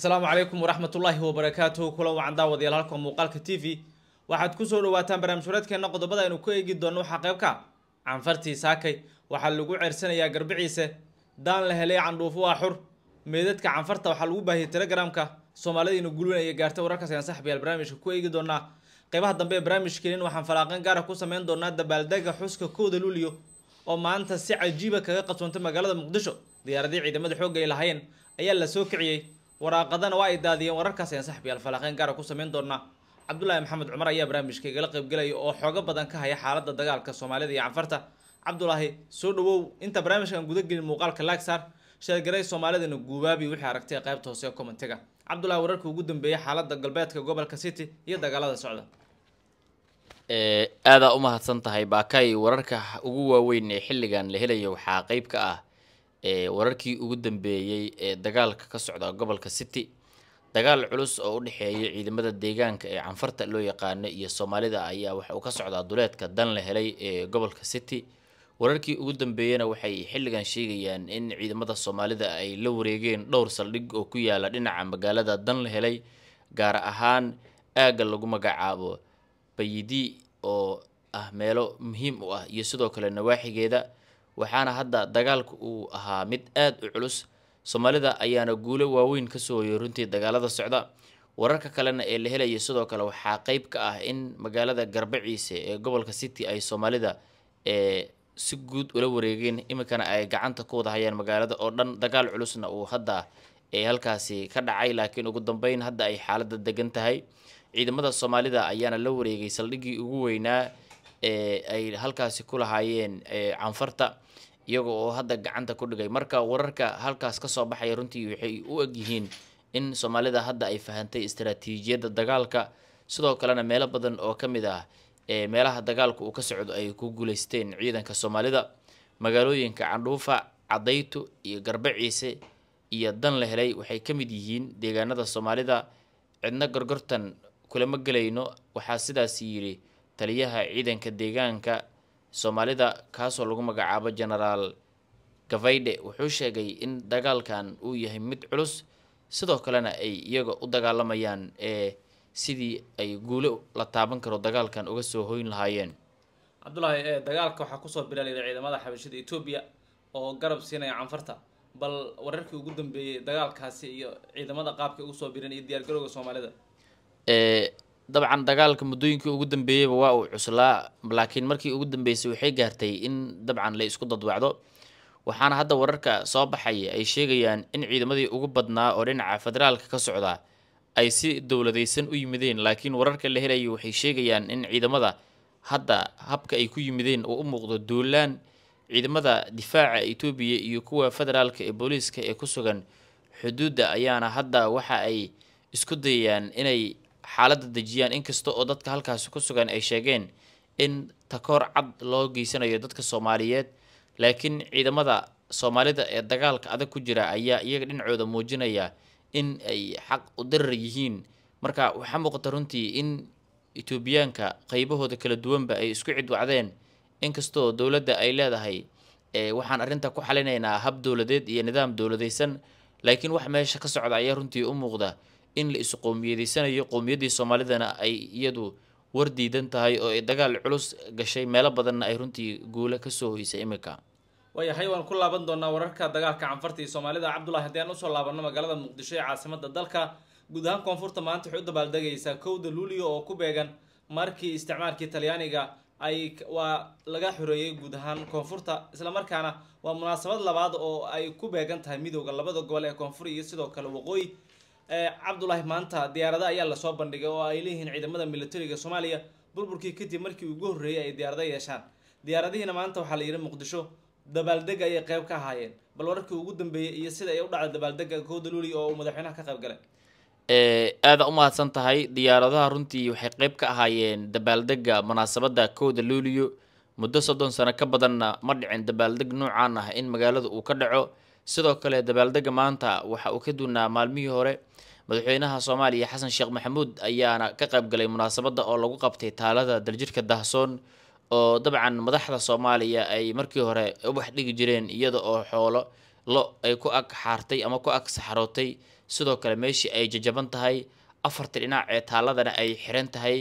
asalaamu calaykum waraxmatullaahi wabarakaatuhu kulan wacan daawadayaal halka muuqaalka t v waxaad kusoo dhawaataan barnaamij wareedkeenna qodobada aynu ku eegi doonno waxaa qayb qeybka ah canfartii saakay waxaa lagu ceersanayaa garbiciise daan la helay candhuufu waa xur meedadka canfarta waxaa lagu baahiyay telegramka soomaalidiina gulwanaya gaarta wararkaas ayaan saxbayaal barnaamijka ku eegi doonaa qeybaha dambe ee barnaamijkeenin waxaan falaaqeen gaara ah ku samayn doonaa dabaaldega xuska kooda luuliyo oo maanta si cajiiba ah kaga qabsoontay magaalada muqdisho diyaaradii ciidamada xoogga ay lahaayeen ayaa lasoo kiciyey waraaqadana waa ay daadiyeen wararkaas ayaan saxbi alfalaaqeen gaara ah ku samayn doonaa cabdulaahi maxamed cumar ayaa barnaamijka igala qaybgelaya oo xoogo badan ka haya xaaladda dagaalka soomaalida iyo canfarta cabdulaahi soo dhawow inta barnaamijkan gudagelin muuqaalka laagsaar sheergaray soomaalidana guubaabi wixii aragtay qaybta hoose ee commentiga cabdulaahi wararkii ugu dambeeyey xaaladda galbeedka gobolka city iyo dagaalada socda aadaa u mahadsan tahay baakay wararka ugu waaweyn ee xilligan la helayo waxaa qeyb ka ah wararkii ugu dambeeyey ee dagaalka ka socda gobolka city dagaal culus oo u dhexeeya ciidamada deegaanka ee canfarta loo yaqaano iyo soomaalida ayaa waxa uu ka socdaa duleedka dan la helay ee gobolka city wararkii ugu dambeeyena waxay xilligan sheegayaan in ciidamada soomaalida ay la wareegeen dhowr saldhig oo ku yaala dhinaca magaalada dan la helay gaar ahaan aagga lagu magacaabo bayidi oo ah meelo muhiim u ah iyo sidoo kale nawaaxigeeda waxaana hadda dagaalka uu ahaa mid aad u culus soomaalida ayaana guulo waaweyn kasoo hoyo runtii dagaalada socda wararka kalena ee la helaya sidoo kale waxaa qeyb ka ah in magaalada garba ciise ee gobolka city ay soomaalida ee si guud ula wareegeen iminkana ay gacanta ku wada hayaan magaalada oo dhan dagaal culusna uu hadda ee halkaasi ka dhacay laakiin ugu dambeyn hadda ay xaaladda degan tahay ciidamada soomaalida ayaana la wareegay saldhigii ugu weynaa ay halkaasi ku lahaayeen canfarta iyaga oo hadda gacanta ku dhigay marka wararka halkaas kasoo baxaya runtii waxay u egyihiin in soomaalida hadda ay fahantay istaraatiijiyadda dagaalka sidoo kalena meelo badan oo ka mid ah meelaha dagaalka uu ka socdo ay ku guuleysteen ciidanka soomaalida magaalooyinka candhuufa cadaytu iyo garbe ciise iyo dan la helay waxay ka mid yihiin deegaanada soomaalida cidna gorgortan kulama gelayno waxaa sidaas yidhi taliyaha ciidanka deegaanka soomaalida kaasoo lagu magacaabo genaraal gavaydhe wuxuu sheegay in dagaalkan uu yahay mid culus sidoo kalena ay iyaga u dagaalamayaan ee sidii ay guulo la taaban karo dagaalkan uga soo hoyn lahaayeen cabdulaahi dagaalka waxaa kusoo bilaalayda ciidamada xabashida etoobiya oo garab siinaya canfarta bal wararkii ugu dambeeyey dagaalkaasi iyo ciidamada qaabka ugu soo bireen iyo diyaargarowga soomaalida dabcan dagaalka muddooyinkii ugu dambeeyeyba waa uu cuslaa laakiin markii ugu dambeysay waxay gaartay in dabcan la isku dadwacdo waxaana hadda wararka soo baxaya ay sheegayaan in ciidamadii ugu badnaa oo dhinaca federaalka ka socda ay si dowladaysan u yimideen laakiin wararka la helaya waxay sheegayaan in ciidamada hadda habka ay ku yimideen uu u muuqdo duulaan ciidamada difaaca etoobiya iyo kuwa federaalka ee booliiska ee ku sugan xuduudda ayaana hadda waxa ay isku dayayaan inay xaaladda dejiyaan inkasta oo dadka halkaasi ku sugan ay sheegeen in takoor cad loo geysanayo dadka soomaaliyeed laakiin ciidamada soomaalida ee dagaalka adag ku jira ayaa iyaga dhinacooda muujinaya in ay xaq u darar yihiin marka waxaa muuqata runtii in etoobiyaanka qaybahooda kala duwanba ay isku cid wacdeen inkastoo dowladda ay leedahay waxaan arrinta ku xalinaynaa hab dowladeed iyo nidaam dowladaysan laakiin wax meesha ka socda ayaa runtii u muuqda in la isu qowmiyadeysanayo qowmiyaddii soomaalidana ay iyadu war diidan tahay oo ay dagaal culus gashay meelo badanna ay runtii guule kasoo hoysay iminka waayahay waan ku laaban doonaa wararka dagaalka canfarta iyo soomaalida cabdullahi haddii aan usoo laabanno magaalada muqdisho ee caasimada dalka guud ahaan koonfurta maanta waxay u dabaaldegaysaa kowda luulio oo ku beegan markii isticmaalkii talyaaniga ay waa laga xoreeyay guud ahaan koonfurta islamarkaana waa munaasabad labaad oo ay ku beegan tahay midooda labada gobol ee koonfur iyo sidoo kale waqooyi cabdullaahi maanta diyaarada ayaa lasoo bandhigay oo ay leeyihiin ciidamada milatariga soomaaliya burburkii kadib markii ugu horreeyay ay diyaarada yeeshaan diyaaradihiina maanta waxaa la yidhi muqdisho dabaaldeg ayay qayb ka ahaayeen bal wararkii ugu dambeeyey iyo sida ay u dhacda dabaaldega kooda luuli oo uu madaxweynaha ka qayb galay aada u mahadsan tahay diyaaradaha runtii waxay qayb ka ahaayeen dabaaldega munaasabadda kooda luuliyo muddo soddon sano ka badanna ma dhicin dabaaldeg noocaan ah in magaalada uu ka dhaco sidoo kale dabaaldega maanta waxa uu ka duunaa maalmihii hore madaxweynaha soomaaliya xasan sheekh maxamuud ayaana ka qaybgalay munaasabada oo lagu qabtay taalada daljirka dahsoon oo dabcan madaxda soomaaliya ay markii hore ubax dhigi jireen iyada oo xoolo lo ay ku ag xaartay ama ku ag saxrootay sidoo kale meeshii ay jajaban tahay afarta dhinac ee taaladana ay xiran tahay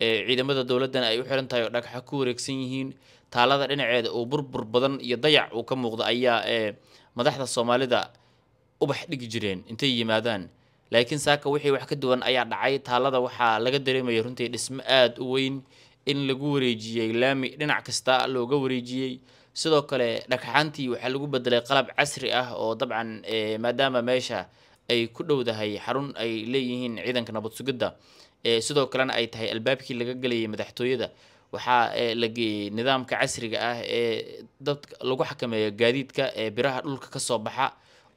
ciidamada dowladana ay u xiran tahay oo dhagaxa ku wareegsan yihiin taalada dhinaceeda uu burbur badan iyo dayac uu ka muuqda ayaa madaxda soomaalida ubax dhigi jireen intay yimaadaan laakiin saaka wixii wax ka duwan ayaa dhacay taalada waxaa laga dareemaya runtii dhismo aada u weyn in lagu wareejiyey laami dhinac kasta looga wareejiyey sidoo kale dhagxaantii waxaa lagu bedelay qalab casri ah oo dabcan eh, maadaama meesha ay ku dhowdahay xarun ay leeyihiin ciidanka nabad sugidda eh, sidoo kalena ay tahay albaabkii laga gelayay madaxtooyada waxaa eh, la geeyey nidaamka casriga ah ee dad lagu xakameeyo gaadiidka ee eh, biraha dhulka kasoo baxa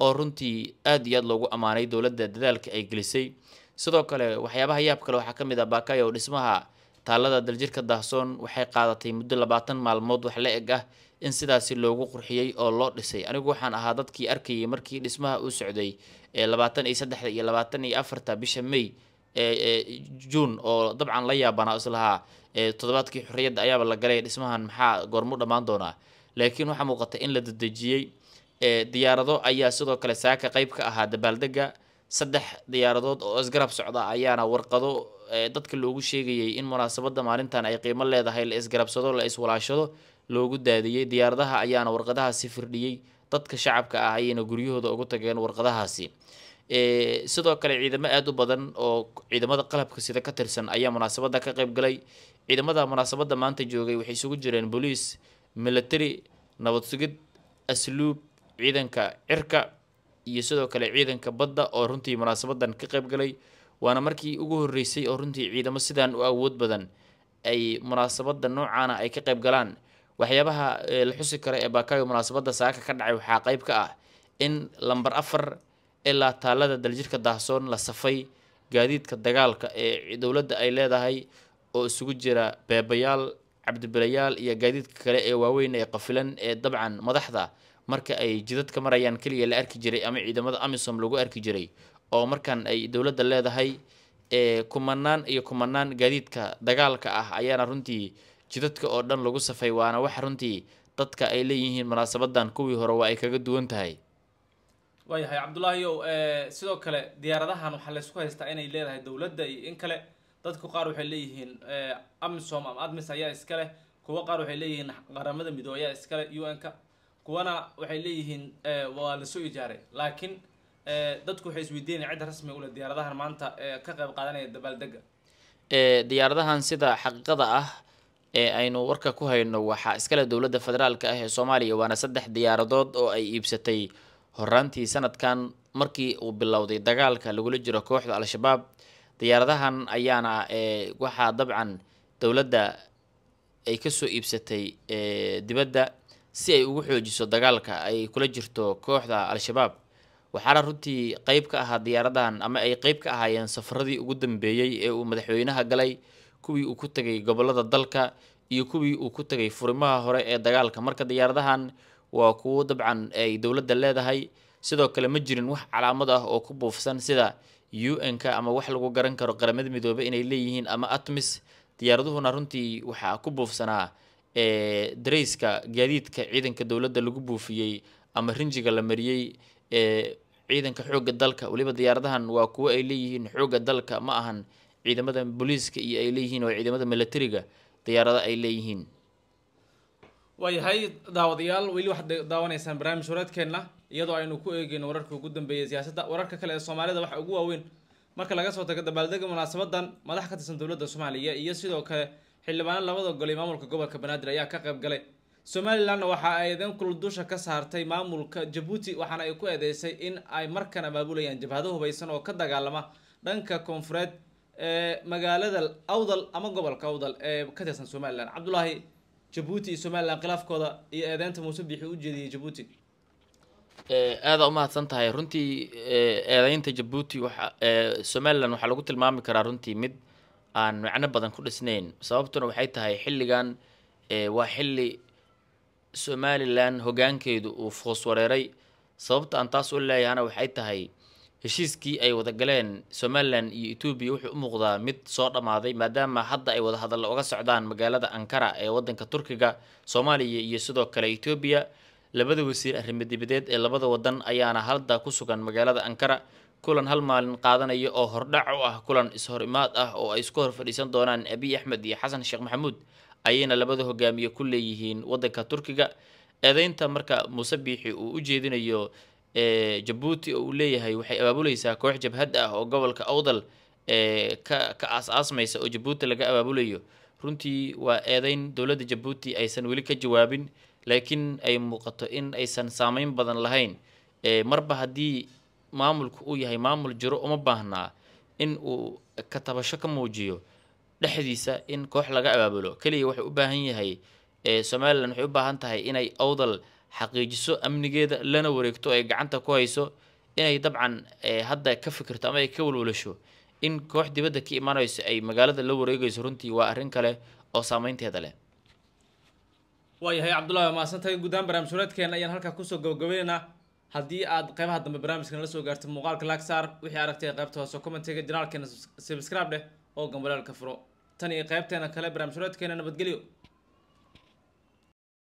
oo runtii aad iyo aad loogu ammaanay dowladda dadaalka ay gelisay sidoo kale waxyaabaha yaab kale waxaa ka mid ah baakayow dhismaha taalada daljirka daahsoon waxay qaadatay muddo labaatan maalmood wax la eg ah in sidaasi loogu qurxiyey oo loo dhisay anigu waxaan ahaa dadkii arkayay markii dhismaha uu socday ee eh, labaatan iyo saddexda iyo labaatan iyo afarta bisha may juun oo dabcan la yaabana islahaa todobaadkii xorriyadda ayaaba la galay dhismahan maxaa goormu dhammaan doonaa laakiin waxaa muuqata in la dedejiyey diyaarado ayaa sidoo kale saaka qayb ka ahaa dabaaldega saddex diyaaradood oo isgarab socda ayaana warqado dadka loogu sheegayay in munaasabadda maalintan ay qiimo leedahay la isgarabsado la iswalaashado loogu daadiyey diyaaradaha ayaana warqadahaasi firdhiyey dadka shacabka ah ayayna guryahooda ugu tageen warqadahaasi sidoo kale ciidamo aada u badan oo ciidamada qalabka sida ka tirsan ayaa munaasabada ka qeybgalay ciidamada munaasabada maanta joogay waxay isugu jireen boliis military nabad sugid asluub ciidanka cirka iyo sidoo kale ciidanka badda oo runtii munaasabadan ka qeybgalay waana markii ugu horeysay oo runtii ciidamo sidaan u awood badan ay munaasabada noocaana ay ka qeyb galaan waxyaabaha la xusi karo ee bakayo munaasabada saaka ka dhacay waxaa qeyb ka ah in lamber afar ilaa taallada daljirka daahsoon la safay gaadiidka dagaalka ee dowladda ay leedahay oo isugu jira beebayaal cabdibilayaal iyo gaadiidka kale ee waaweyn ee qafilan ee dabcan madaxda marka ay jidadka marayaan keliya la arki jiray ama ciidamada amisom lagu arki jiray oo markaan ay dowladda leedahay ee kumanaan iyo kumanaan gaadiidka dagaalka ah ayaana runtii jidadka oo dhan lagu safay waana waxa runtii dadka ay leeyihiin munaasabadan kuwii hore waa ay kaga duwan tahay waayahay cabdullaahiyow eh, sidoo kale diyaaradahan waxaa laysku haystaa inay leedahay dowladda iyo in kale dadku qaar waxay leeyihiin eh, amisom ama admis ayaa iska leh kuwo qaar waxay leeyihiin qaramada midoobe ayaa iska leh u n-ka kuwana waxay leeyihiin eh, waa lasoo ijaaray laakiin dadku waxay isweydiinaya cid rasmiga ule diyaaradahan maanta ka qayb qaadanaya dabaaldega diyaaradahan sida xaqiiqada ah ee aynu warka ku hayno waxaa iskale dowladda federaalka ah ee soomaaliya waana saddex diyaaradood oo ay iibsatay horaantii sanadkan markii uu bilowday dagaalka lagula jiro kooxda al-shabaab diyaaradahan ayaana eh, waxaa dabcan dowladda ay kasoo iibsatay eh, dibadda si ay ugu xoojiso dagaalka ay kula jirto kooxda al-shabaab waxaana runtii qeyb ka ahaa diyaaradahan ama ay qeyb ka ahaayeen safaradii ugu dambeeyey ee uu madaxweynaha galay kuwii uu ku tegay gobollada dalka iyo kuwii uu ku tegay furimaha hore ee dagaalka marka diyaaradahan waa kuwo dabcan ay dowladda leedahay sidoo kale ma jirin wax calaamad ah oo ku buufsan sida un-k ama wax lagu garan karo qaramada midoobe inay leeyihiin ama atmis diyaaraduhuna runtii waxaa ku buufsanaa ee darayska gaadiidka ciidanka dowladda lagu buufiyey ama rinjiga la mariyey ee ciidanka xoogga dalka weliba diyaaradahan waa kuwo ay leeyihiin xoogga dalka ma ahan ciidamada boliiska iyo ay leeyihiin oo ciidamada milatariga diyaarada ay leeyihiin waayahay daawadayaal weli waxaad daawanaysaan barnaamij wareedkeenna iyadoo aynu ku eegeyno wararka ugu dambeeya siyaasadda wararka kale ee soomaalida waxa ugu waaweyn marka laga soo tago dabaaldega munaasabadan madax ka tirsan dowladda soomaaliya iyo sidoo kale xildhibaano labada golay maamulka gobolka banaadir ayaa ka qayb galay somalilanna waxa ay eedeyn kulul dusha ka saartay maamulka jabuuti waxaana ay ku eedeysay in ay markan abaabulayaan jabhado hubaysan oo ka dagaalama dhanka koonfureed ee magaalada awdal ama gobolka awdal ee ka tirsan somalilan cabdulaahi jabuuti iyo somaliland khilaafkooda iyo eedeynta muuse biixi u jeediyey jabuuti eh, aada umahadsan tahay runtii eh, eedeynta jabuuti waa eh, somalilan waxaa lagu tilmaami karaa runtii mid aan macno badan ku dhisnayn sababtuna waxay tahay xilligan waa xilli somalilan hogaankeedu uu foos wareeray sababta aan taas u leeyahana waxay tahay heshiiskii ay wada galeen somalilan iyo etoobiya wuxuu u muuqdaa mid soo dhammaaday maadaama hadda ay wada hadallo uga socdaan magaalada ankara ee waddanka turkiga soomaaliya iyo sidoo kale etoobiya labada wasiir arrimo-dibadeed ee labada waddan ayaana halda ku sugan magaalada ankara kulan hal maalin qaadanaya oo hordhac u ah kulan is-hor imaad ah oo ay isku hor fadhiisan doonaan abiy axmed iyo xasan sheekh maxamuud ayayna labada hogaamiye ku leeyihiin waddanka turkiga eedeynta marka muuse biixi uu u jeedinayo jabuuti oo uu leeyahay waxay abaabuleysaa koox jabhad ah oo gobolka awdal ka ka aas-aasmaysa oo jabuuti laga abaabulayo runtii waa eedayn dowladda jabuuti aysan weli ka jawaabin laakiin ay muuqato in aysan saameyn badan lahayn marba haddii maamulku uu yahay maamul jiro uma baahnaa in uu katabasho ka muujiyo dhexdiisa in koox laga abaabulo keliya wuxuu u baahan yahay somalilan waxay u baahan tahay inay awdal xaqiijiso amnigeeda lana wareegto ay gacanta ku hayso inay dabcan eh, hadda ka fikirto ama ay ka walwalasho in koox dibadda ka imaanayso ay magaalada la wareegayso runtii waa arrin kale oo saameynteeda leh waayahay cabdullahi waa mahadsantahay guud barnaamij wareedkeena ayaan halkaa kusoo gabagabaynaynaa haddii aad qeybaha dambe barnaamijkan la soo gaartay muuqaalka laagsaar wixii aragtay qaybta hoose commentiga janaalkeena subscribe dheh oo gambaleel furo tan iyo qaybteena kale barnaamij wareedkeena nabadgelyo